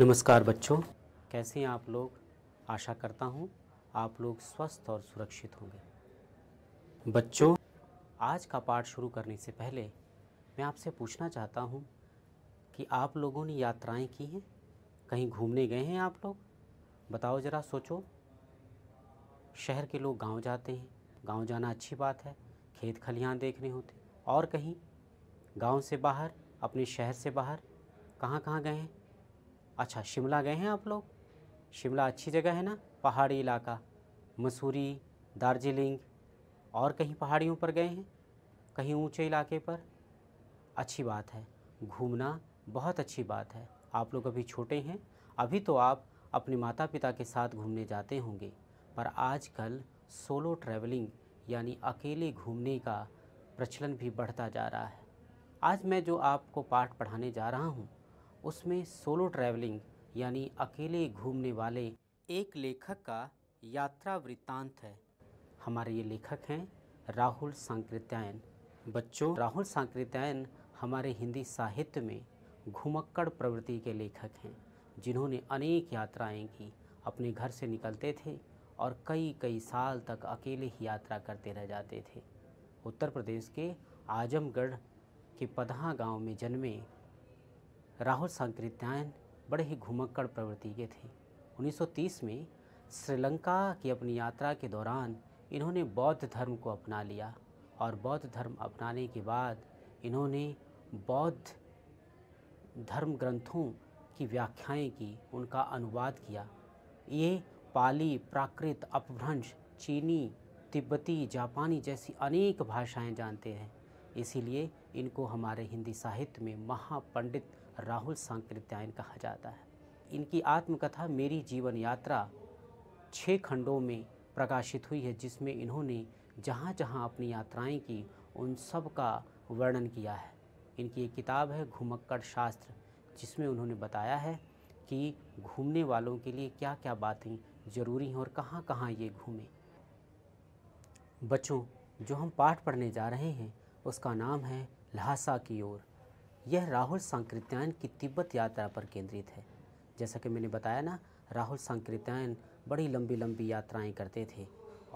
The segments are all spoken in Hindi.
नमस्कार बच्चों कैसे हैं आप लोग आशा करता हूं आप लोग स्वस्थ और सुरक्षित होंगे बच्चों आज का पाठ शुरू करने से पहले मैं आपसे पूछना चाहता हूं कि आप लोगों ने यात्राएं की हैं कहीं घूमने गए हैं आप लोग बताओ ज़रा सोचो शहर के लोग गांव जाते हैं गांव जाना अच्छी बात है खेत खलिहान देखने होते और कहीं गांव से बाहर अपने शहर से बाहर कहाँ कहाँ गए हैं अच्छा शिमला गए हैं आप लोग शिमला अच्छी जगह है ना पहाड़ी इलाका मसूरी दार्जिलिंग और कहीं पहाड़ियों पर गए हैं कहीं ऊंचे इलाके पर अच्छी बात है घूमना बहुत अच्छी बात है आप लोग अभी छोटे हैं अभी तो आप अपने माता पिता के साथ घूमने जाते होंगे पर आजकल सोलो ट्रैवलिंग यानी अकेले घूमने का प्रचलन भी बढ़ता जा रहा है आज मैं जो आपको पाठ पढ़ाने जा रहा हूँ उसमें सोलो ट्रैवलिंग यानी अकेले घूमने वाले एक लेखक का यात्रा वृत्तांत है हमारे ये लेखक हैं राहुल सांकृत्यायन बच्चों राहुल सांकृत्यायन हमारे हिंदी साहित्य में घुमक्कड़ प्रवृत्ति के लेखक हैं जिन्होंने अनेक यात्राएं की अपने घर से निकलते थे और कई कई साल तक अकेले ही यात्रा करते रह जाते थे उत्तर प्रदेश के आजमगढ़ के पदहा गांव में जन्मे राहुल सांकृत्यायन बड़े ही घुमक्कड़ प्रवृत्ति के थे 1930 में श्रीलंका की अपनी यात्रा के दौरान इन्होंने बौद्ध धर्म को अपना लिया और बौद्ध धर्म अपनाने के बाद इन्होंने बौद्ध धर्म ग्रंथों की व्याख्याएं की उनका अनुवाद किया ये पाली प्राकृत अपभ्रंश चीनी तिब्बती जापानी जैसी अनेक भाषाएं जानते हैं इसीलिए इनको हमारे हिंदी साहित्य में महापंडित राहुल सांकृत्यायन कहा जाता है इनकी आत्मकथा मेरी जीवन यात्रा छः खंडों में प्रकाशित हुई है जिसमें इन्होंने जहाँ जहाँ अपनी यात्राएं की उन सब का वर्णन किया है इनकी एक किताब है घुमक्कड़ शास्त्र जिसमें उन्होंने बताया है कि घूमने वालों के लिए क्या क्या बातें ज़रूरी हैं और कहाँ कहाँ ये घूमें बच्चों जो हम पाठ पढ़ने जा रहे हैं उसका नाम है ल्हासा की ओर यह राहुल सांकृत्यायन की तिब्बत यात्रा पर केंद्रित है जैसा कि मैंने बताया ना राहुल सांकृत्यायन बड़ी लंबी लंबी यात्राएं करते थे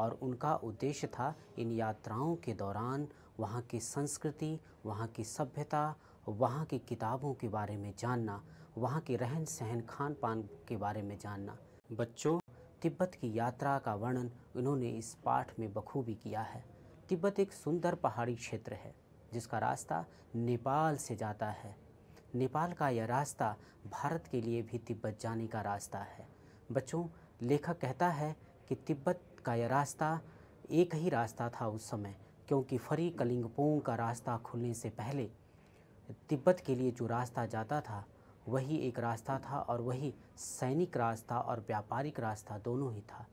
और उनका उद्देश्य था इन यात्राओं के दौरान वहाँ की संस्कृति वहाँ की सभ्यता वहाँ की किताबों के बारे में जानना वहाँ के रहन सहन खान पान के बारे में जानना बच्चों तिब्बत की यात्रा का वर्णन उन्होंने इस पाठ में बखूबी किया है तिब्बत एक सुंदर पहाड़ी क्षेत्र है जिसका रास्ता नेपाल से जाता है नेपाल का यह रास्ता भारत के लिए भी तिब्बत जाने का रास्ता है बच्चों लेखक कहता है कि तिब्बत का यह रास्ता एक ही रास्ता था उस समय क्योंकि फरी कलिंगपोंग का रास्ता खुलने से पहले तिब्बत के लिए जो रास्ता जाता था वही एक रास्ता था और वही सैनिक रास्ता और व्यापारिक रास्ता दोनों ही था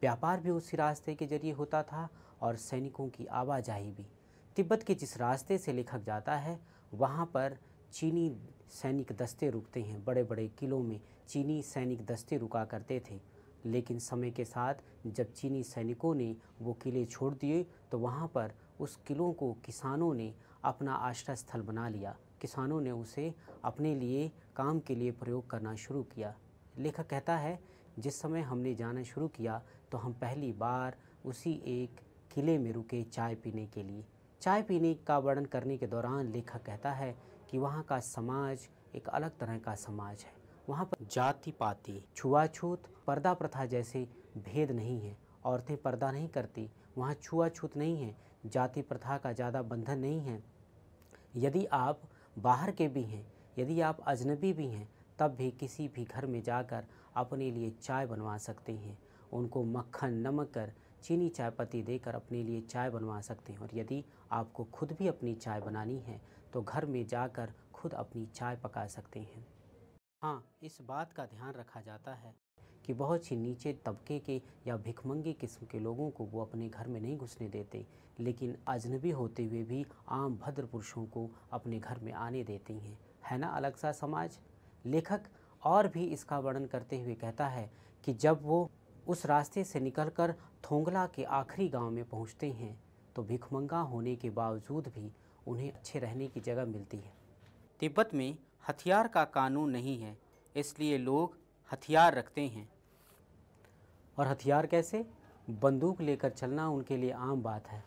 व्यापार भी उसी रास्ते के जरिए होता था और सैनिकों की आवाजाही भी तिब्बत के जिस रास्ते से लेखक जाता है वहाँ पर चीनी सैनिक दस्ते रुकते हैं बड़े बड़े किलों में चीनी सैनिक दस्ते रुका करते थे लेकिन समय के साथ जब चीनी सैनिकों ने वो किले छोड़ दिए तो वहाँ पर उस किलों को किसानों ने अपना आश्रय स्थल बना लिया किसानों ने उसे अपने लिए काम के लिए प्रयोग करना शुरू किया लेखक कहता है जिस समय हमने जाना शुरू किया तो हम पहली बार उसी एक किले में रुके चाय पीने के लिए चाय पीने का वर्णन करने के दौरान लेखक कहता है कि वहाँ का समाज एक अलग तरह का समाज है वहाँ पर जाति पाति छुआछूत पर्दा प्रथा जैसे भेद नहीं है औरतें पर्दा नहीं करती वहाँ छुआछूत नहीं है जाति प्रथा का ज़्यादा बंधन नहीं है यदि आप बाहर के भी हैं यदि आप अजनबी भी हैं तब भी किसी भी घर में जाकर अपने लिए चाय बनवा सकते हैं उनको मक्खन नमक कर चीनी चाय पत्ती देकर अपने लिए चाय बनवा सकते हैं और यदि आपको खुद भी अपनी चाय बनानी है तो घर में जाकर खुद अपनी चाय पका सकते हैं हाँ इस बात का ध्यान रखा जाता है कि बहुत ही नीचे तबके के या भिकमंगी किस्म के लोगों को वो अपने घर में नहीं घुसने देते लेकिन अजनबी होते हुए भी आम भद्र पुरुषों को अपने घर में आने देते हैं है ना अलग सा समाज लेखक और भी इसका वर्णन करते हुए कहता है कि जब वो उस रास्ते से निकलकर थोंगला के आखिरी गांव में पहुंचते हैं तो भिखमंगा होने के बावजूद भी उन्हें अच्छे रहने की जगह मिलती है तिब्बत में हथियार का कानून नहीं है इसलिए लोग हथियार रखते हैं और हथियार कैसे बंदूक लेकर चलना उनके लिए आम बात है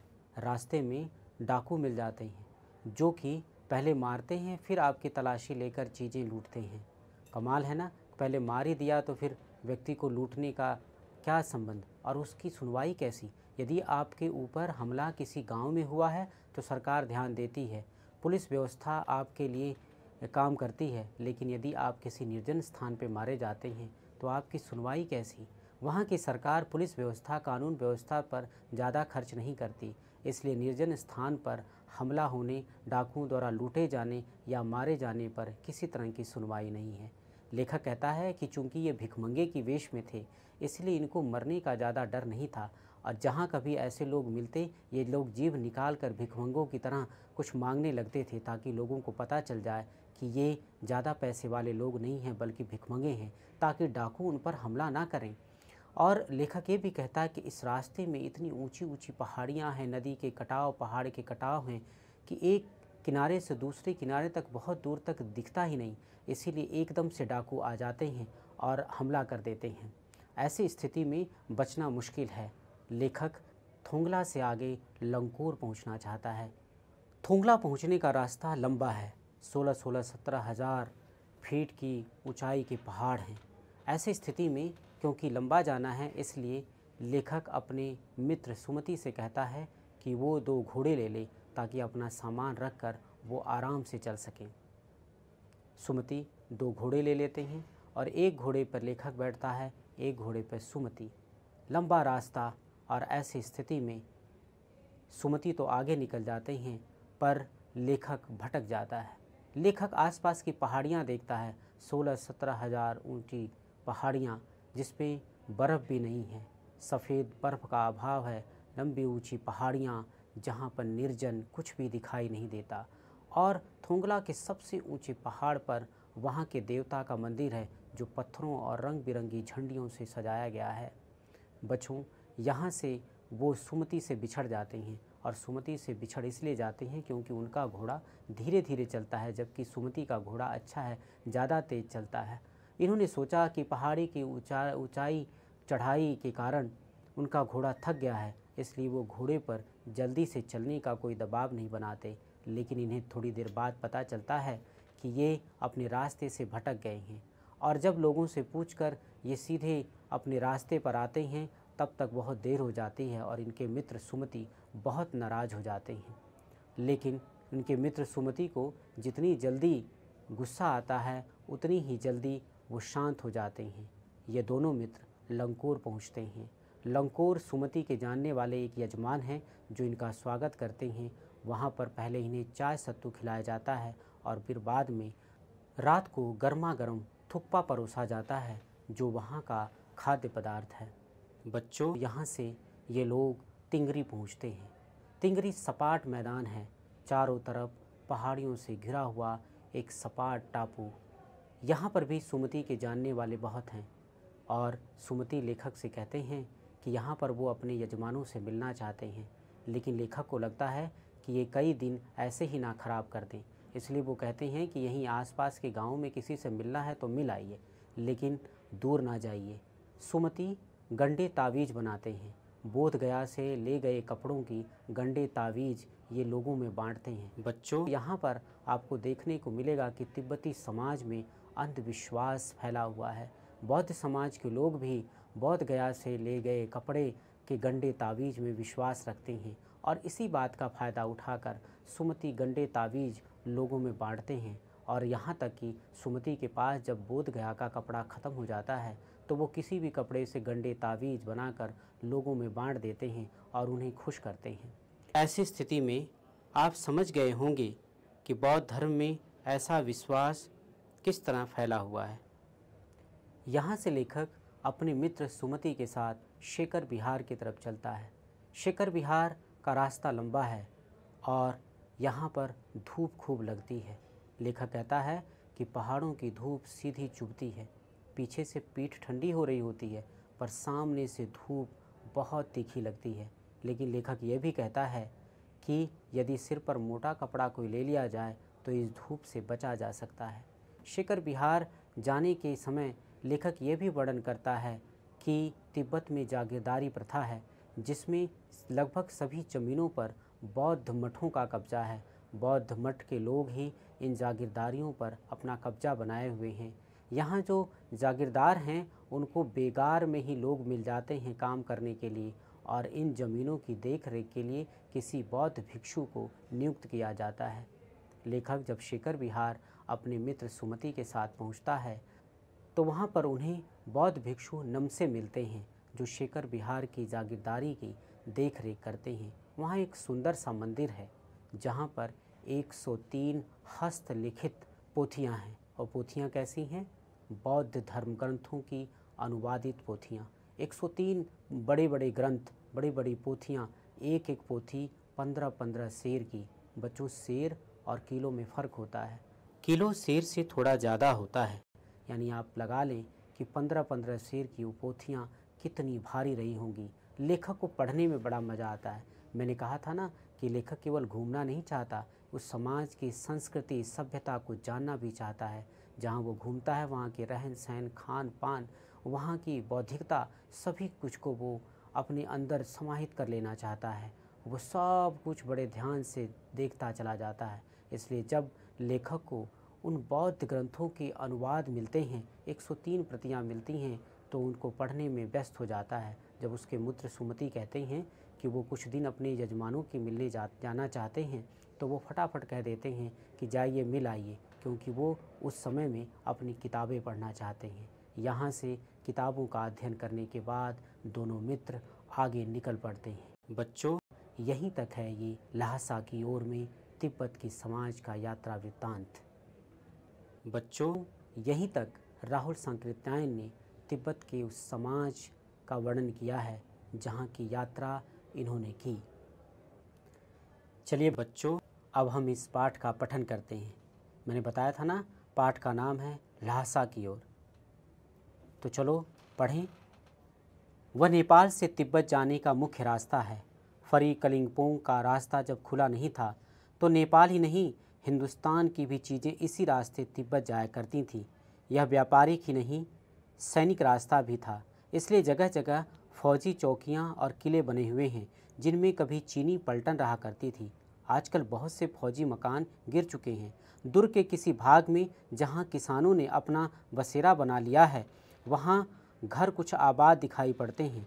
रास्ते में डाकू मिल जाते हैं जो कि पहले मारते हैं फिर आपकी तलाशी लेकर चीज़ें लूटते हैं कमाल है ना पहले मार ही दिया तो फिर व्यक्ति को लूटने का क्या संबंध और उसकी सुनवाई कैसी यदि आपके ऊपर हमला किसी गांव में हुआ है तो सरकार ध्यान देती है पुलिस व्यवस्था आपके लिए काम करती है लेकिन यदि आप किसी निर्जन स्थान पर मारे जाते हैं तो आपकी सुनवाई कैसी वहाँ की सरकार पुलिस व्यवस्था कानून व्यवस्था पर ज़्यादा खर्च नहीं करती इसलिए निर्जन स्थान पर हमला होने डाकुओं द्वारा लूटे जाने या मारे जाने पर किसी तरह की सुनवाई नहीं है लेखक कहता है कि चूंकि ये भिखमंगे की वेश में थे इसलिए इनको मरने का ज़्यादा डर नहीं था और जहाँ कभी ऐसे लोग मिलते ये लोग जीव निकाल कर भिखमंगों की तरह कुछ मांगने लगते थे ताकि लोगों को पता चल जाए कि ये ज़्यादा पैसे वाले लोग नहीं हैं बल्कि भिखमंगे हैं ताकि डाकू उन पर हमला ना करें और लेखक ये भी कहता है कि इस रास्ते में इतनी ऊंची ऊंची पहाड़ियां हैं नदी के कटाव पहाड़ के कटाव हैं कि एक किनारे से दूसरे किनारे तक बहुत दूर तक दिखता ही नहीं इसीलिए एकदम से डाकू आ जाते हैं और हमला कर देते हैं ऐसी स्थिति में बचना मुश्किल है लेखक थोंगला से आगे लंकोर पहुंचना चाहता है थोंगला पहुंचने का रास्ता लंबा है सोलह सोलह सत्रह हज़ार फीट की ऊंचाई के पहाड़ हैं ऐसी स्थिति में क्योंकि लंबा जाना है इसलिए लेखक अपने मित्र सुमति से कहता है कि वो दो घोड़े ले ले ताकि अपना सामान रख कर वो आराम से चल सकें सुमति दो घोड़े ले लेते हैं और एक घोड़े पर लेखक बैठता है एक घोड़े पर सुमति लंबा रास्ता और ऐसी स्थिति में सुमति तो आगे निकल जाते हैं पर लेखक भटक जाता है लेखक आसपास की पहाड़ियाँ देखता है सोलह सत्रह हज़ार ऊँची पहाड़ियाँ जिसमें बर्फ़ भी नहीं है सफ़ेद बर्फ़ का अभाव है लंबी ऊंची पहाड़ियाँ जहाँ पर निर्जन कुछ भी दिखाई नहीं देता और थोंगला के सबसे ऊंचे पहाड़ पर वहाँ के देवता का मंदिर है जो पत्थरों और रंग बिरंगी झंडियों से सजाया गया है बच्चों यहाँ से वो सुमति से बिछड़ जाते हैं और सुमति से बिछड़ इसलिए जाते हैं क्योंकि उनका घोड़ा धीरे धीरे चलता है जबकि सुमति का घोड़ा अच्छा है ज़्यादा तेज चलता है इन्होंने सोचा कि पहाड़ी की ऊँचा ऊँचाई ऊंचाई चढ़ाई के कारण उनका घोड़ा थक गया है इसलिए वो घोड़े पर जल्दी से चलने का कोई दबाव नहीं बनाते लेकिन इन्हें थोड़ी देर बाद पता चलता है कि ये अपने रास्ते से भटक गए हैं और जब लोगों से पूछकर ये सीधे अपने रास्ते पर आते हैं तब तक बहुत देर हो जाती है और इनके मित्र सुमति बहुत नाराज़ हो जाते हैं लेकिन उनके मित्र सुमति को जितनी जल्दी गुस्सा आता है उतनी ही जल्दी वो शांत हो जाते हैं ये दोनों मित्र लंकोर पहुँचते हैं लंकोर सुमति के जानने वाले एक यजमान हैं जो इनका स्वागत करते हैं वहाँ पर पहले इन्हें चाय सत्तू खिलाया जाता है और फिर बाद में रात को गर्मा गर्म थुप्पा परोसा जाता है जो वहाँ का खाद्य पदार्थ है बच्चों यहाँ से ये लोग तिंगरी पहुँचते हैं तिंगरी सपाट मैदान है चारों तरफ पहाड़ियों से घिरा हुआ एक सपाट टापू यहाँ पर भी सुमति के जानने वाले बहुत हैं और सुमति लेखक से कहते हैं कि यहाँ पर वो अपने यजमानों से मिलना चाहते हैं लेकिन लेखक को लगता है कि ये कई दिन ऐसे ही ना ख़राब कर दें इसलिए वो कहते हैं कि यहीं आसपास के गाँव में किसी से मिलना है तो मिल आइए लेकिन दूर ना जाइए सुमति गंडे तावीज बनाते हैं बोध गया से ले गए कपड़ों की गंडे तावीज ये लोगों में बांटते हैं बच्चों यहाँ पर आपको देखने को मिलेगा कि तिब्बती समाज में अंधविश्वास फैला हुआ है बौद्ध समाज के लोग भी बहुत गया से ले गए कपड़े के गंडे तावीज़ में विश्वास रखते हैं और इसी बात का फ़ायदा उठाकर सुमति गंडे तावीज़ लोगों में बांटते हैं और यहाँ तक कि सुमति के पास जब बोध गया का कपड़ा ख़त्म हो जाता है तो वो किसी भी कपड़े से गंडे तावीज़ बनाकर लोगों में बांट देते हैं और उन्हें खुश करते हैं ऐसी स्थिति में आप समझ गए होंगे कि बौद्ध धर्म में ऐसा विश्वास किस तरह फैला हुआ है यहाँ से लेखक अपने मित्र सुमति के साथ शेखर बिहार की तरफ चलता है शेखर बिहार का रास्ता लंबा है और यहाँ पर धूप खूब लगती है लेखक कहता है कि पहाड़ों की धूप सीधी चुभती है पीछे से पीठ ठंडी हो रही होती है पर सामने से धूप बहुत तीखी लगती है लेकिन लेखक यह भी कहता है कि यदि सिर पर मोटा कपड़ा कोई ले लिया जाए तो इस धूप से बचा जा सकता है शिखर बिहार जाने के समय लेखक ये भी वर्णन करता है कि तिब्बत में जागीरदारी प्रथा है जिसमें लगभग सभी ज़मीनों पर बौद्ध मठों का कब्जा है बौद्ध मठ के लोग ही इन जागीरदारियों पर अपना कब्जा बनाए हुए हैं यहाँ जो जागीरदार हैं उनको बेगार में ही लोग मिल जाते हैं काम करने के लिए और इन ज़मीनों की देख रेख के लिए किसी बौद्ध भिक्षु को नियुक्त किया जाता है लेखक जब शेखर विहार अपने मित्र सुमति के साथ पहुँचता है तो वहाँ पर उन्हें बौद्ध भिक्षु नम से मिलते हैं जो शेखर बिहार की जागीरदारी की देख रेख करते हैं वहाँ एक सुंदर सा मंदिर है जहाँ पर 103 हस्तलिखित पोथियाँ हैं और पोथियाँ कैसी हैं बौद्ध धर्म ग्रंथों की अनुवादित पोथियाँ 103 बड़े बड़े ग्रंथ बड़ी बड़ी पोथियाँ एक एक पोथी पंद्रह पंद्रह शेर की बच्चों शेर और किलो में फ़र्क होता है किलो शेर से थोड़ा ज़्यादा होता है यानी आप लगा लें कि पंद्रह पंद्रह शेर की वो पोथियाँ कितनी भारी रही होंगी लेखक को पढ़ने में बड़ा मज़ा आता है मैंने कहा था ना कि लेखक केवल घूमना नहीं चाहता उस समाज की संस्कृति सभ्यता को जानना भी चाहता है जहाँ वो घूमता है वहाँ के रहन सहन खान पान वहाँ की बौद्धिकता सभी कुछ को वो अपने अंदर समाहित कर लेना चाहता है वो सब कुछ बड़े ध्यान से देखता चला जाता है इसलिए जब लेखक को उन बौद्ध ग्रंथों के अनुवाद मिलते हैं 103 प्रतियाँ मिलती हैं तो उनको पढ़ने में व्यस्त हो जाता है जब उसके मित्र सुमति कहते हैं कि वो कुछ दिन अपने यजमानों के मिलने जा जाना चाहते हैं तो वो फटाफट कह देते हैं कि जाइए मिल आइए क्योंकि वो उस समय में अपनी किताबें पढ़ना चाहते हैं यहाँ से किताबों का अध्ययन करने के बाद दोनों मित्र आगे निकल पड़ते हैं बच्चों यहीं तक है ये लहासा की ओर में तिब्बत की समाज का यात्रा वृत्तांत बच्चों यहीं तक राहुल सांकृत्यायन ने तिब्बत के उस समाज का वर्णन किया है जहाँ की यात्रा इन्होंने की चलिए बच्चों अब हम इस पाठ का पठन करते हैं मैंने बताया था ना पाठ का नाम है ल्हासा की ओर तो चलो पढ़ें वह नेपाल से तिब्बत जाने का मुख्य रास्ता है फरी कलिंगपोंग का रास्ता जब खुला नहीं था तो नेपाल ही नहीं हिंदुस्तान की भी चीज़ें इसी रास्ते तिब्बत जाया करती थीं यह व्यापारिक ही नहीं सैनिक रास्ता भी था इसलिए जगह जगह फौजी चौकियाँ और किले बने हुए हैं जिनमें कभी चीनी पलटन रहा करती थी आजकल बहुत से फौजी मकान गिर चुके हैं दुर्ग के किसी भाग में जहाँ किसानों ने अपना बसेरा बना लिया है वहाँ घर कुछ आबाद दिखाई पड़ते हैं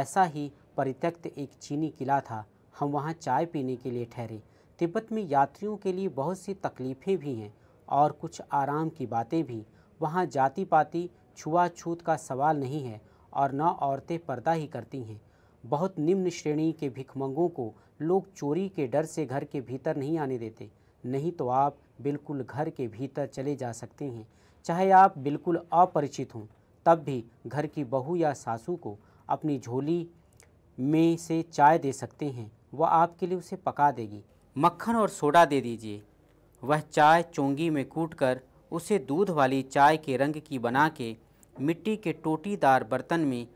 ऐसा ही परित्यक्त एक चीनी किला था हम वहाँ चाय पीने के लिए ठहरे तिब्बत में यात्रियों के लिए बहुत सी तकलीफ़ें भी हैं और कुछ आराम की बातें भी वहाँ जाति पाति छुआछूत का सवाल नहीं है और न औरतें पर्दा ही करती हैं बहुत निम्न श्रेणी के भिखमंगों को लोग चोरी के डर से घर के भीतर नहीं आने देते नहीं तो आप बिल्कुल घर के भीतर चले जा सकते हैं चाहे आप बिल्कुल अपरिचित हों तब भी घर की बहू या सासू को अपनी झोली में से चाय दे सकते हैं वह आपके लिए उसे पका देगी मक्खन और सोडा दे दीजिए वह चाय चोंगी में कूटकर उसे दूध वाली चाय के रंग की बना के मिट्टी के टोटीदार बर्तन में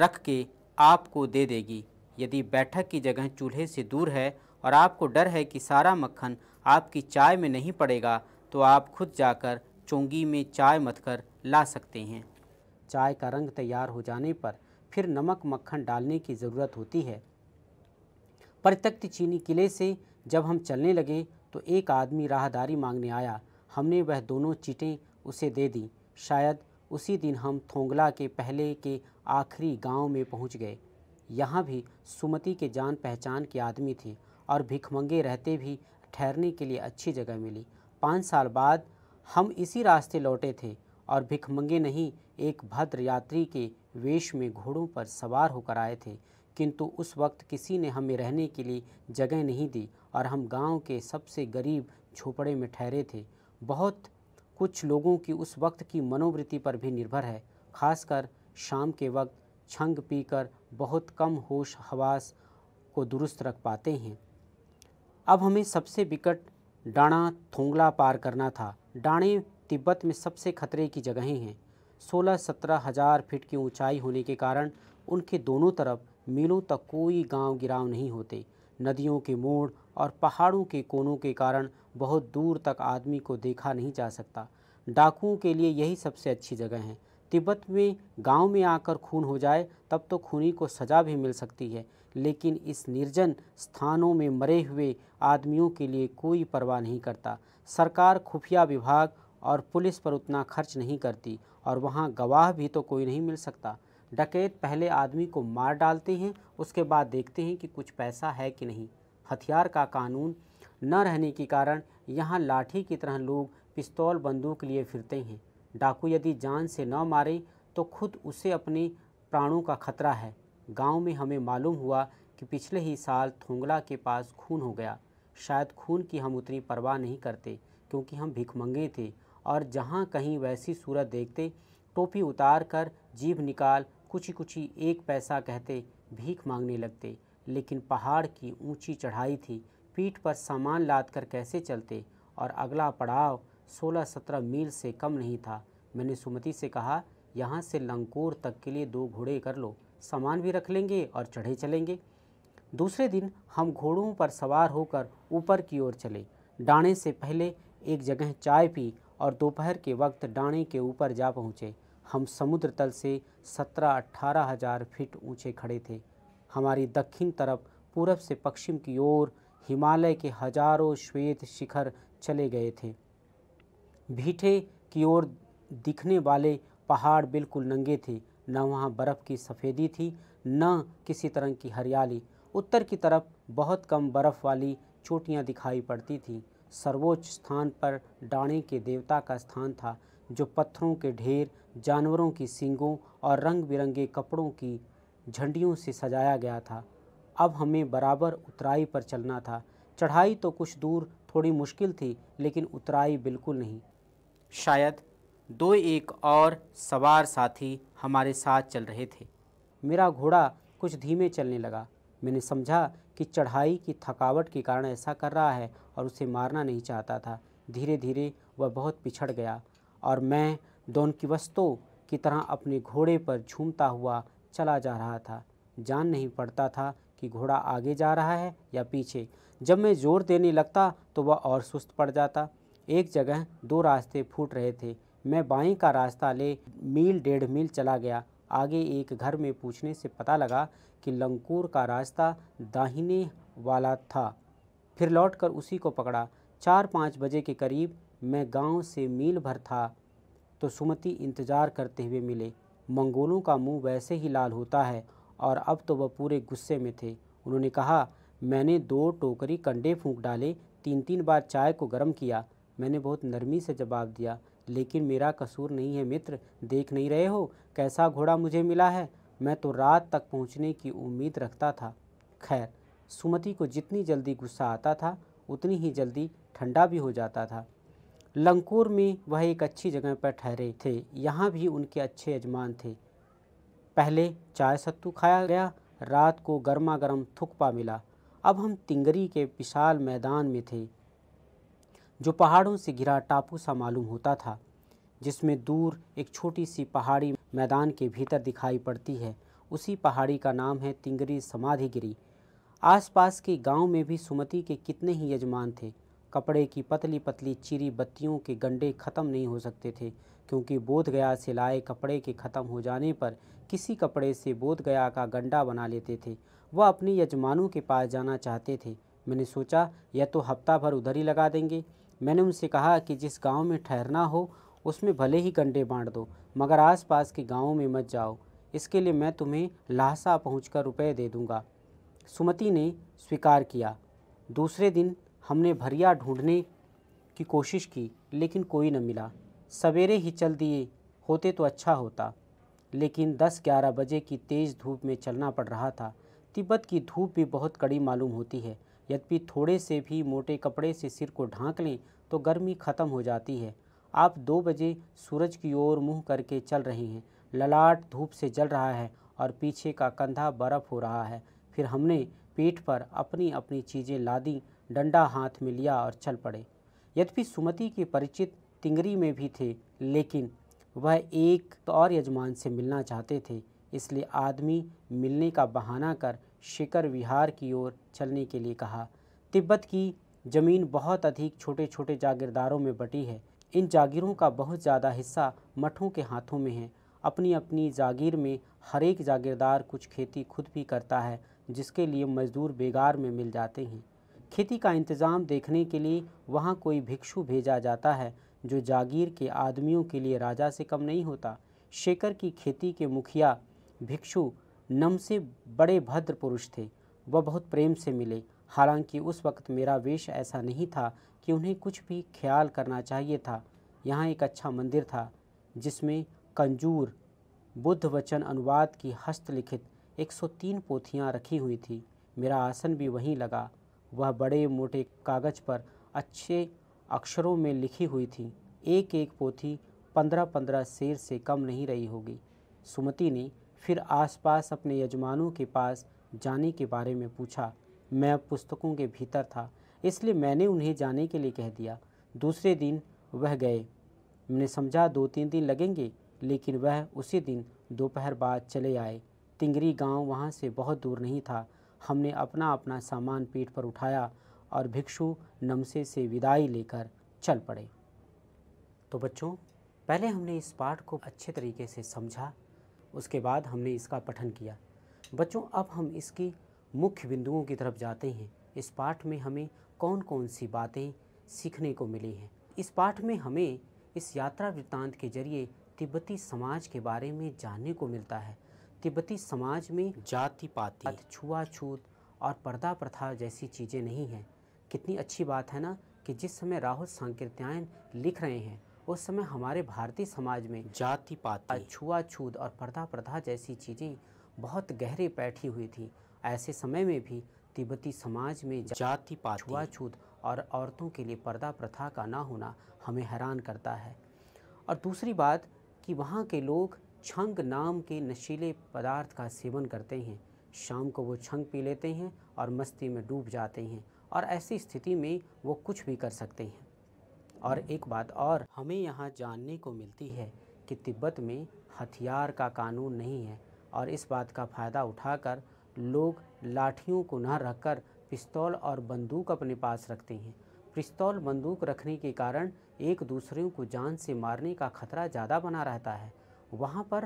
रख के आपको दे देगी यदि बैठक की जगह चूल्हे से दूर है और आपको डर है कि सारा मक्खन आपकी चाय में नहीं पड़ेगा तो आप खुद जाकर चोंगी में चाय मथकर ला सकते हैं चाय का रंग तैयार हो जाने पर फिर नमक मक्खन डालने की ज़रूरत होती है परित्यक्त चीनी किले से जब हम चलने लगे तो एक आदमी राहदारी मांगने आया हमने वह दोनों चीटें उसे दे दी शायद उसी दिन हम थोंगला के पहले के आखिरी गांव में पहुंच गए यहाँ भी सुमति के जान पहचान के आदमी थे और भिखमंगे रहते भी ठहरने के लिए अच्छी जगह मिली पाँच साल बाद हम इसी रास्ते लौटे थे और भिखमंगे नहीं एक भद्र यात्री के वेश में घोड़ों पर सवार होकर आए थे किंतु उस वक्त किसी ने हमें रहने के लिए जगह नहीं दी और हम गांव के सबसे गरीब झोपड़े में ठहरे थे बहुत कुछ लोगों की उस वक्त की मनोवृत्ति पर भी निर्भर है खासकर शाम के वक्त छंग पीकर बहुत कम होश हवास को दुरुस्त रख पाते हैं अब हमें सबसे विकट डाणा थोंगला पार करना था डाणे तिब्बत में सबसे खतरे की जगहें हैं सोलह सत्रह हज़ार फीट की ऊंचाई होने के कारण उनके दोनों तरफ मीलों तक कोई गांव गिराव नहीं होते नदियों के मोड़ और पहाड़ों के कोनों के कारण बहुत दूर तक आदमी को देखा नहीं जा सकता डाकुओं के लिए यही सबसे अच्छी जगह है तिब्बत में गांव में आकर खून हो जाए तब तो खूनी को सज़ा भी मिल सकती है लेकिन इस निर्जन स्थानों में मरे हुए आदमियों के लिए कोई परवाह नहीं करता सरकार खुफिया विभाग और पुलिस पर उतना खर्च नहीं करती और वहाँ गवाह भी तो कोई नहीं मिल सकता डकैत पहले आदमी को मार डालते हैं उसके बाद देखते हैं कि कुछ पैसा है कि नहीं हथियार का कानून न रहने के कारण यहाँ लाठी की तरह लोग पिस्तौल बंदूक लिए फिरते हैं डाकू यदि जान से न मारे तो खुद उसे अपने प्राणों का खतरा है गांव में हमें मालूम हुआ कि पिछले ही साल थोंगला के पास खून हो गया शायद खून की हम उतनी परवाह नहीं करते क्योंकि हम भिखमंगे थे और जहाँ कहीं वैसी सूरत देखते टोपी उतार कर जीभ निकाल कुछ ही कुछ ही एक पैसा कहते भीख मांगने लगते लेकिन पहाड़ की ऊंची चढ़ाई थी पीठ पर सामान लाद कर कैसे चलते और अगला पड़ाव 16-17 मील से कम नहीं था मैंने सुमति से कहा यहाँ से लंकोर तक के लिए दो घोड़े कर लो सामान भी रख लेंगे और चढ़े चलेंगे दूसरे दिन हम घोड़ों पर सवार होकर ऊपर की ओर चले डाणे से पहले एक जगह चाय पी और दोपहर के वक्त डाणे के ऊपर जा पहुँचे हम समुद्र तल से सत्रह अट्ठारह हजार फीट ऊंचे खड़े थे हमारी दक्षिण तरफ पूरब से पश्चिम की ओर हिमालय के हजारों श्वेत शिखर चले गए थे भीठे की ओर दिखने वाले पहाड़ बिल्कुल नंगे थे न वहाँ बर्फ़ की सफ़ेदी थी न किसी तरह की हरियाली उत्तर की तरफ बहुत कम बर्फ़ वाली चोटियाँ दिखाई पड़ती थीं सर्वोच्च स्थान पर डाणे के देवता का स्थान था जो पत्थरों के ढेर जानवरों की सींगों और रंग बिरंगे कपड़ों की झंडियों से सजाया गया था अब हमें बराबर उतराई पर चलना था चढ़ाई तो कुछ दूर थोड़ी मुश्किल थी लेकिन उतराई बिल्कुल नहीं शायद दो एक और सवार साथी हमारे साथ चल रहे थे मेरा घोड़ा कुछ धीमे चलने लगा मैंने समझा कि चढ़ाई की थकावट के कारण ऐसा कर रहा है और उसे मारना नहीं चाहता था धीरे धीरे वह बहुत पिछड़ गया और मैं दोन की तरह अपने घोड़े पर झूमता हुआ चला जा रहा था जान नहीं पड़ता था कि घोड़ा आगे जा रहा है या पीछे जब मैं जोर देने लगता तो वह और सुस्त पड़ जाता एक जगह दो रास्ते फूट रहे थे मैं बाई का रास्ता ले मील डेढ़ मील चला गया आगे एक घर में पूछने से पता लगा कि लंकूर का रास्ता दाहिने वाला था फिर लौट कर उसी को पकड़ा चार पाँच बजे के करीब मैं गांव से मील भर था तो सुमति इंतज़ार करते हुए मिले मंगोलों का मुंह वैसे ही लाल होता है और अब तो वह पूरे गुस्से में थे उन्होंने कहा मैंने दो टोकरी कंडे फूंक डाले तीन तीन बार चाय को गर्म किया मैंने बहुत नरमी से जवाब दिया लेकिन मेरा कसूर नहीं है मित्र देख नहीं रहे हो कैसा घोड़ा मुझे मिला है मैं तो रात तक पहुंचने की उम्मीद रखता था खैर सुमति को जितनी जल्दी गुस्सा आता था उतनी ही जल्दी ठंडा भी हो जाता था लंकूर में वह एक अच्छी जगह पर ठहरे थे यहाँ भी उनके अच्छे यजमान थे पहले चाय सत्तू खाया गया रात को गर्मा गर्म थुकपा मिला अब हम तिंगरी के विशाल मैदान में थे जो पहाड़ों से घिरा टापू सा मालूम होता था जिसमें दूर एक छोटी सी पहाड़ी मैदान के भीतर दिखाई पड़ती है उसी पहाड़ी का नाम है तिंगरी समाधि गिरी आसपास के गांव में भी सुमति के कितने ही यजमान थे कपड़े की पतली पतली चीरी बत्तियों के गंडे ख़त्म नहीं हो सकते थे क्योंकि बोधगया से लाए कपड़े के ख़त्म हो जाने पर किसी कपड़े से बोधगया का गंडा बना लेते थे वह अपने यजमानों के पास जाना चाहते थे मैंने सोचा यह तो हफ्ता भर उधर ही लगा देंगे मैंने उनसे कहा कि जिस गांव में ठहरना हो उसमें भले ही गंडे बांट दो मगर आसपास के गाँव में मत जाओ इसके लिए मैं तुम्हें लाहसा पहुँच कर रुपये दे दूँगा सुमति ने स्वीकार किया दूसरे दिन हमने भरिया ढूंढने की कोशिश की लेकिन कोई न मिला सवेरे ही चल दिए होते तो अच्छा होता लेकिन 10-11 बजे की तेज़ धूप में चलना पड़ रहा था तिब्बत की धूप भी बहुत कड़ी मालूम होती है यद्यपि थोड़े से भी मोटे कपड़े से सिर को ढांक लें तो गर्मी ख़त्म हो जाती है आप दो बजे सूरज की ओर मुंह करके चल रहे हैं ललाट धूप से जल रहा है और पीछे का कंधा बर्फ़ हो रहा है फिर हमने पीठ पर अपनी अपनी चीज़ें लादी डंडा हाथ में लिया और चल पड़े यद्यपि सुमति के परिचित तिंगरी में भी थे लेकिन वह एक तो और यजमान से मिलना चाहते थे इसलिए आदमी मिलने का बहाना कर शिखर विहार की ओर चलने के लिए कहा तिब्बत की ज़मीन बहुत अधिक छोटे छोटे जागीरदारों में बटी है इन जागीरों का बहुत ज़्यादा हिस्सा मठों के हाथों में है अपनी अपनी जागीर में हर एक जागीरदार कुछ खेती खुद भी करता है जिसके लिए मजदूर बेगार में मिल जाते हैं खेती का इंतज़ाम देखने के लिए वहाँ कोई भिक्षु भेजा जाता है जो जागीर के आदमियों के लिए राजा से कम नहीं होता शेखर की खेती के मुखिया भिक्षु नम से बड़े भद्र पुरुष थे वह बहुत प्रेम से मिले हालांकि उस वक्त मेरा वेश ऐसा नहीं था कि उन्हें कुछ भी ख्याल करना चाहिए था यहाँ एक अच्छा मंदिर था जिसमें कंजूर बुद्ध वचन अनुवाद की हस्तलिखित 103 पोथियाँ रखी हुई थी मेरा आसन भी वहीं लगा वह बड़े मोटे कागज़ पर अच्छे अक्षरों में लिखी हुई थी एक एक पोथी पंद्रह पंद्रह शेर से कम नहीं रही होगी सुमति ने फिर आसपास अपने यजमानों के पास जाने के बारे में पूछा मैं पुस्तकों के भीतर था इसलिए मैंने उन्हें जाने के लिए कह दिया दूसरे दिन वह गए मैंने समझा दो तीन दिन लगेंगे लेकिन वह उसी दिन दोपहर बाद चले आए तिंगरी गांव वहां से बहुत दूर नहीं था हमने अपना अपना सामान पीठ पर उठाया और भिक्षु नमसे से विदाई लेकर चल पड़े तो बच्चों पहले हमने इस पाठ को अच्छे तरीके से समझा उसके बाद हमने इसका पठन किया बच्चों अब हम इसकी मुख्य बिंदुओं की तरफ जाते हैं इस पाठ में हमें कौन कौन सी बातें सीखने को मिली हैं इस पाठ में हमें इस यात्रा वृत्तांत के जरिए तिब्बती समाज के बारे में जानने को मिलता है तिब्बती समाज में जाति पाति छुआछूत और पर्दा प्रथा जैसी चीज़ें नहीं हैं कितनी अच्छी बात है ना कि जिस समय राहुल सांकृत्यायन लिख रहे हैं उस समय हमारे भारतीय समाज में जाति पाति छुआछूत और पर्दा प्रथा जैसी चीज़ें बहुत गहरे बैठी हुई थी ऐसे समय में भी तिब्बती समाज में जाति पाति छुआछूत और औरतों के लिए पर्दा प्रथा का ना होना हमें हैरान करता है और दूसरी बात कि वहाँ के लोग छंग नाम के नशीले पदार्थ का सेवन करते हैं शाम को वो छंग पी लेते हैं और मस्ती में डूब जाते हैं और ऐसी स्थिति में वो कुछ भी कर सकते हैं और एक बात और हमें यहाँ जानने को मिलती है कि तिब्बत में हथियार का कानून नहीं है और इस बात का फ़ायदा उठाकर लोग लाठियों को न रखकर पिस्तौल और बंदूक अपने पास रखते हैं पिस्तौल बंदूक रखने के कारण एक दूसरे को जान से मारने का खतरा ज़्यादा बना रहता है वहाँ पर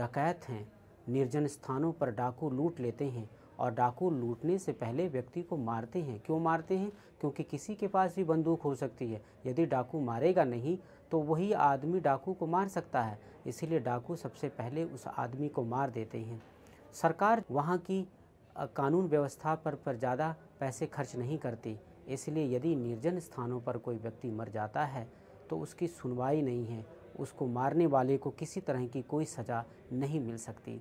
डकैत हैं निर्जन स्थानों पर डाकू लूट लेते हैं और डाकू लूटने से पहले व्यक्ति को मारते हैं क्यों मारते हैं क्योंकि किसी के पास भी बंदूक हो सकती है यदि डाकू मारेगा नहीं तो वही आदमी डाकू को मार सकता है इसीलिए डाकू सबसे पहले उस आदमी को मार देते हैं सरकार वहाँ की कानून व्यवस्था पर पर ज़्यादा पैसे खर्च नहीं करती इसलिए यदि निर्जन स्थानों पर कोई व्यक्ति मर जाता है तो उसकी सुनवाई नहीं है उसको मारने वाले को किसी तरह की कोई सज़ा नहीं मिल सकती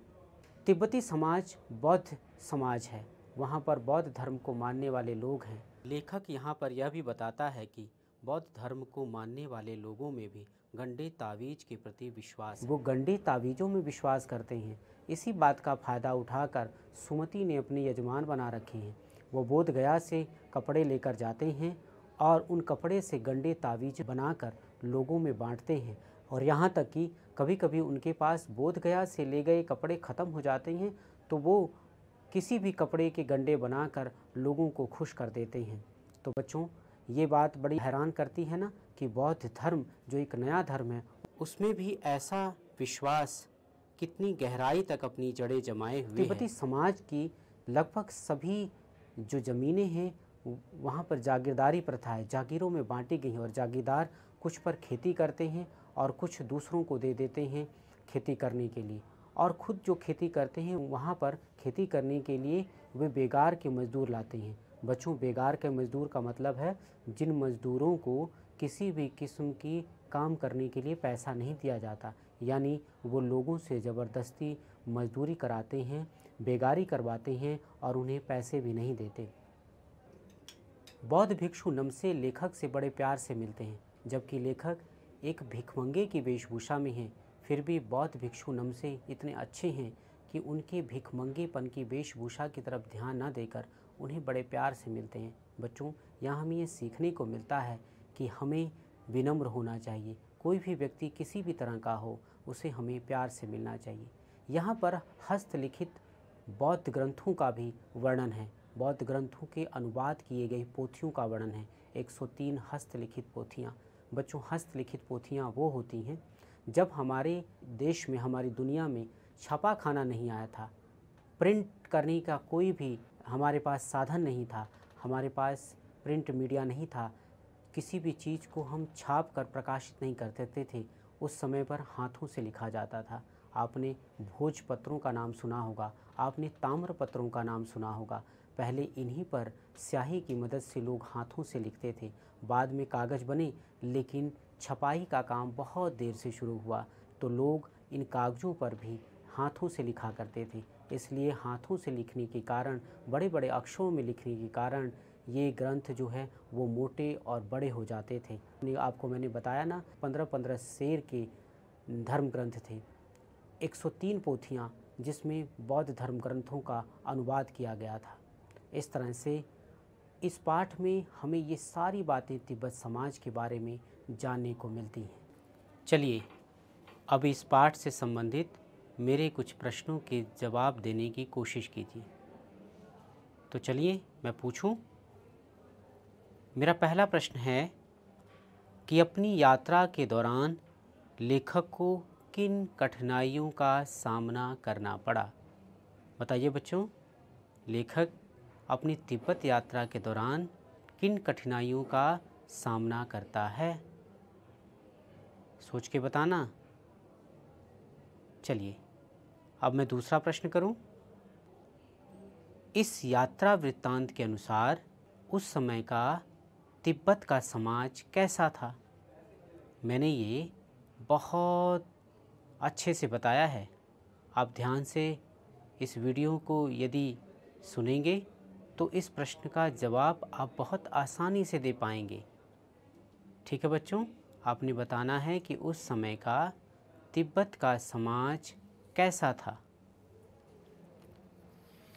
तिब्बती समाज बौद्ध समाज है वहाँ पर बौद्ध धर्म को मानने वाले लोग हैं लेखक यहाँ पर यह भी बताता है कि बौद्ध धर्म को मानने वाले लोगों में भी गंडे तावीज के प्रति विश्वास वो गंडे तावीज़ों में विश्वास करते हैं इसी बात का फ़ायदा उठाकर सुमति ने अपने यजमान बना रखे हैं वो बोध गया से कपड़े लेकर जाते हैं और उन कपड़े से गंडे तावीज बनाकर लोगों में बांटते हैं और यहाँ तक कि कभी कभी उनके पास बोधगया से ले गए कपड़े ख़त्म हो जाते हैं तो वो किसी भी कपड़े के गंडे बनाकर लोगों को खुश कर देते हैं तो बच्चों ये बात बड़ी हैरान करती है ना कि बौद्ध धर्म जो एक नया धर्म है उसमें भी ऐसा विश्वास कितनी गहराई तक अपनी जड़ें जमाए हुए तिब्बती समाज की लगभग सभी जो ज़मीनें हैं वहाँ पर जागीरदारी प्रथा है जागीरों में बांटी गई हैं और जागीरदार कुछ पर खेती करते हैं और कुछ दूसरों को दे देते हैं खेती करने के लिए और खुद जो खेती करते हैं वहाँ पर खेती करने के लिए वे बेगार के मज़दूर लाते हैं बच्चों बेगार के मज़दूर का मतलब है जिन मज़दूरों को किसी भी किस्म की काम करने के लिए पैसा नहीं दिया जाता यानी वो लोगों से ज़बरदस्ती मजदूरी कराते हैं बेगारी करवाते हैं और उन्हें पैसे भी नहीं देते बौद्ध भिक्षु नमसे लेखक से बड़े प्यार से मिलते हैं जबकि लेखक एक भिखमंगे की वेशभूषा में हैं फिर भी बौद्ध भिक्षु नम से इतने अच्छे हैं कि उनके भिखमंगेपन की वेशभूषा की तरफ ध्यान न देकर उन्हें बड़े प्यार से मिलते हैं बच्चों यहाँ हमें ये सीखने को मिलता है कि हमें विनम्र होना चाहिए कोई भी व्यक्ति किसी भी तरह का हो उसे हमें प्यार से मिलना चाहिए यहाँ पर हस्तलिखित बौद्ध ग्रंथों का भी वर्णन है बौद्ध ग्रंथों के अनुवाद किए गए पोथियों का वर्णन है 103 हस्तलिखित पोथियाँ बच्चों हस्तलिखित पोथियाँ वो होती हैं जब हमारे देश में हमारी दुनिया में छपा खाना नहीं आया था प्रिंट करने का कोई भी हमारे पास साधन नहीं था हमारे पास प्रिंट मीडिया नहीं था किसी भी चीज़ को हम छाप कर प्रकाशित नहीं कर देते थे उस समय पर हाथों से लिखा जाता था आपने भोजपत्रों का नाम सुना होगा आपने ताम्रपत्रों का नाम सुना होगा पहले इन्हीं पर स्याही की मदद से लोग हाथों से लिखते थे बाद में कागज़ बने लेकिन छपाई का काम बहुत देर से शुरू हुआ तो लोग इन कागज़ों पर भी हाथों से लिखा करते थे इसलिए हाथों से लिखने के कारण बड़े बड़े अक्षरों में लिखने के कारण ये ग्रंथ जो है वो मोटे और बड़े हो जाते थे आपको मैंने बताया ना पंद्रह पंद्रह शेर के धर्म ग्रंथ थे 103 पोथियाँ जिसमें बौद्ध धर्म ग्रंथों का अनुवाद किया गया था इस तरह से इस पाठ में हमें ये सारी बातें तिब्बत समाज के बारे में जानने को मिलती हैं चलिए अब इस पाठ से संबंधित मेरे कुछ प्रश्नों के जवाब देने की कोशिश कीजिए तो चलिए मैं पूछूं मेरा पहला प्रश्न है कि अपनी यात्रा के दौरान लेखक को किन कठिनाइयों का सामना करना पड़ा बताइए बच्चों लेखक अपनी तिब्बत यात्रा के दौरान किन कठिनाइयों का सामना करता है सोच के बताना चलिए अब मैं दूसरा प्रश्न करूं। इस यात्रा वृत्तांत के अनुसार उस समय का तिब्बत का समाज कैसा था मैंने ये बहुत अच्छे से बताया है आप ध्यान से इस वीडियो को यदि सुनेंगे तो इस प्रश्न का जवाब आप बहुत आसानी से दे पाएंगे ठीक है बच्चों आपने बताना है कि उस समय का तिब्बत का समाज कैसा था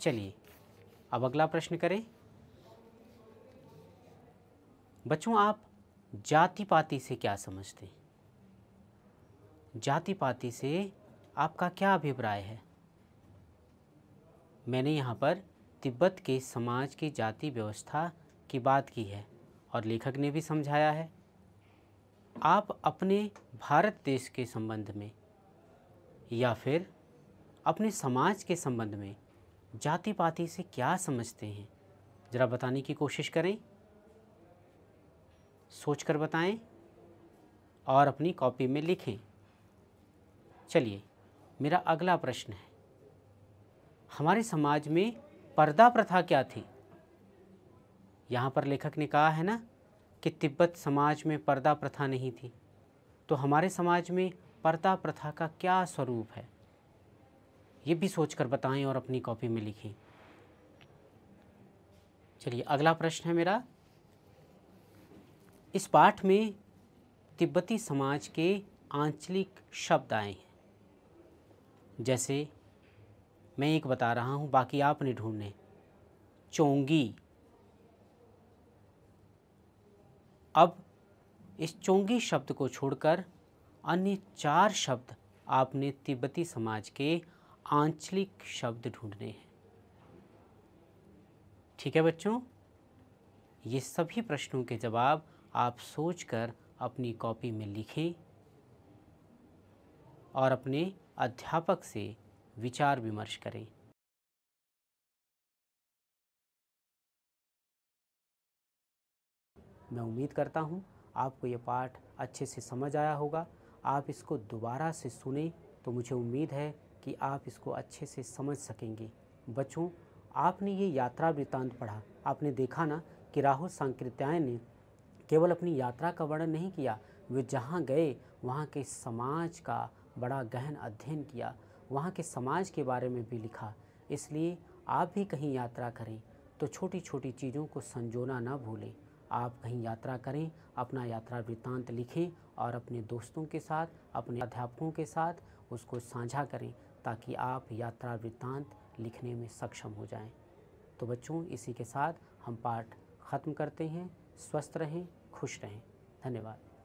चलिए अब अगला प्रश्न करें बच्चों आप जाति पाति से क्या समझते हैं जाति पाति से आपका क्या अभिप्राय है मैंने यहाँ पर तिब्बत के समाज की जाति व्यवस्था की बात की है और लेखक ने भी समझाया है आप अपने भारत देश के संबंध में या फिर अपने समाज के संबंध में जाति पाति से क्या समझते हैं ज़रा बताने की कोशिश करें सोच कर बताएं और अपनी कॉपी में लिखें चलिए मेरा अगला प्रश्न है हमारे समाज में पर्दा प्रथा क्या थी यहाँ पर लेखक ने कहा है ना कि तिब्बत समाज में पर्दा प्रथा नहीं थी तो हमारे समाज में पर्दा प्रथा का क्या स्वरूप है ये भी सोचकर बताएं और अपनी कॉपी में लिखें चलिए अगला प्रश्न है मेरा इस पाठ में तिब्बती समाज के आंचलिक शब्द आए हैं जैसे मैं एक बता रहा हूँ बाकी आपने ढूंढने चोंगी अब इस चोंगी शब्द को छोड़कर अन्य चार शब्द आपने तिब्बती समाज के आंचलिक शब्द ढूंढने हैं ठीक है बच्चों ये सभी प्रश्नों के जवाब आप सोचकर अपनी कॉपी में लिखें और अपने अध्यापक से विचार विमर्श करें मैं उम्मीद करता हूँ आपको ये पाठ अच्छे से समझ आया होगा आप इसको दोबारा से सुने तो मुझे उम्मीद है कि आप इसको अच्छे से समझ सकेंगे बच्चों आपने ये यात्रा वृत्तांत पढ़ा आपने देखा ना कि राहुल सांकृत्याय ने केवल अपनी यात्रा का वर्णन नहीं किया वे जहाँ गए वहाँ के समाज का बड़ा गहन अध्ययन किया वहाँ के समाज के बारे में भी लिखा इसलिए आप भी कहीं यात्रा करें तो छोटी छोटी चीज़ों को संजोना ना भूलें आप कहीं यात्रा करें अपना यात्रा वृत्तांत लिखें और अपने दोस्तों के साथ अपने अध्यापकों के साथ उसको साझा करें ताकि आप यात्रा वृत्तांत लिखने में सक्षम हो जाएं। तो बच्चों इसी के साथ हम पाठ ख़त्म करते हैं स्वस्थ रहें खुश रहें धन्यवाद